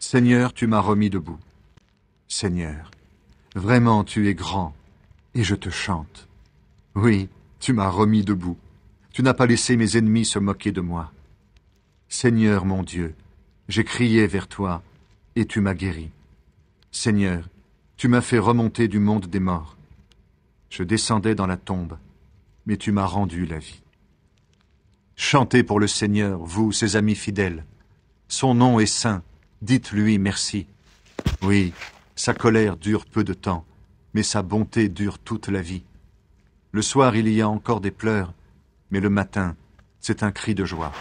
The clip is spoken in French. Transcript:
Seigneur, tu m'as remis debout. Seigneur, vraiment tu es grand, et je te chante. Oui, tu m'as remis debout. Tu n'as pas laissé mes ennemis se moquer de moi. Seigneur mon Dieu, j'ai crié vers toi, et tu m'as guéri. Seigneur, tu m'as fait remonter du monde des morts. Je descendais dans la tombe, mais tu m'as rendu la vie. Chantez pour le Seigneur, vous, ses amis fidèles. Son nom est saint, Dites-lui merci. Oui, sa colère dure peu de temps, mais sa bonté dure toute la vie. Le soir, il y a encore des pleurs, mais le matin, c'est un cri de joie.